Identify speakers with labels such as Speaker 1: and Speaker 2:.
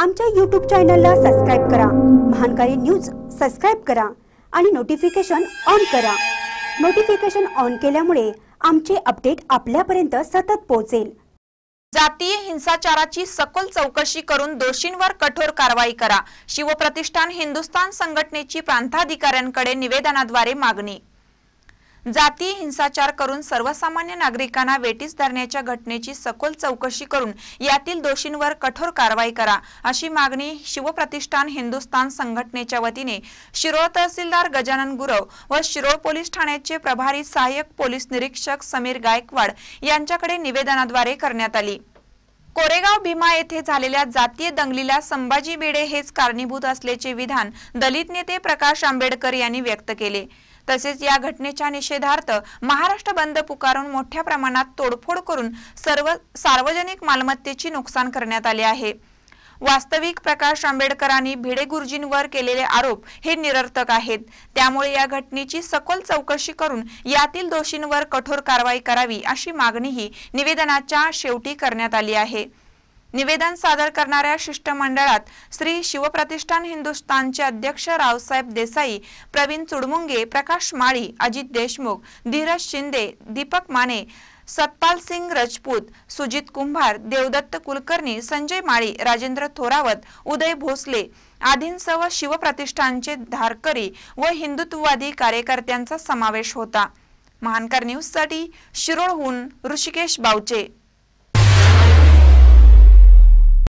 Speaker 1: आमच्या यूट्यूब चॅनलला सबस्क्राईब करा महानकारी न्यूज सबस्क्राईब करा आणि नोटिफिकेशन ऑन करा नोटिफिकेशन ऑन केल्यामुळे आमचे अपडेट
Speaker 2: आपल्यापर्यंत सतत पोहोचेल जातीय हिंसाचाराची सखोल चौकशी करून दोषींवर कठोर कारवाई करा शिवप्रतिष्ठान हिंदुस्तान संघटनेची प्रांताधिकाऱ्यांकडे निवेदनाद्वारे मागणी जातीय हिंसाचार करून सर्वसामान्य नागरिकांना वेटीस धरण्याच्या घटनेची सखोल चौकशी करून यातील दोषींवर कठोर कारवाई करा अशी मागणी शिवप्रतिष्ठान हिंदुस्थान संघटनेच्या वतीने शिरोळ तहसीलदार गजानन गुरव व शिरोळ पोलीस ठाण्याचे प्रभारी सहाय्यक पोलीस निरीक्षक समीर गायकवाड यांच्याकडे निवेदनाद्वारे करण्यात आली कोरेगाव भीमा येथे झालेल्या जातीय दंगलीला संभाजी बेडे हेच कारणीभूत असल्याचे विधान दलित नेते प्रकाश आंबेडकर यांनी व्यक्त केले तसेच या घटनेच्या निषेधार्थ महाराष्ट्र बंद पुकारून मोठ्या प्रमाणात तोडफोड करून सर्व सार्वजनिक मालमत्तेची नुकसान करण्यात आले आहे वास्तविक प्रकाश आंबेडकरांनी भिडे गुरुजींवर केलेले आरोप हे निरर्थक आहेत त्यामुळे या घटनेची सखोल चौकशी करून यातील दोषींवर कठोर कारवाई करावी अशी मागणीही निवेदनाच्या शेवटी करण्यात आली आहे निवेदन सादर करणाऱ्या शिष्टमंडळात श्री शिवप्रतिष्ठान हिंदुस्थानचे अध्यक्ष रावसाहेब देसाई प्रवीण चुडमुंगे प्रकाश माळी अजित देशमुख धीरज शिंदे दीपक माने सतपाल सिंग राजपूत सुजित कुंभार देवदत्त कुलकर्णी संजय माळी राजेंद्र थोरावत उदय भोसले आदींसह शिवप्रतिष्ठानचे धारकरी व हिंदुत्ववादी कार्यकर्त्यांचा समावेश होता महानकर न्यूजसाठी शिरोळहून ऋषिकेश बावचे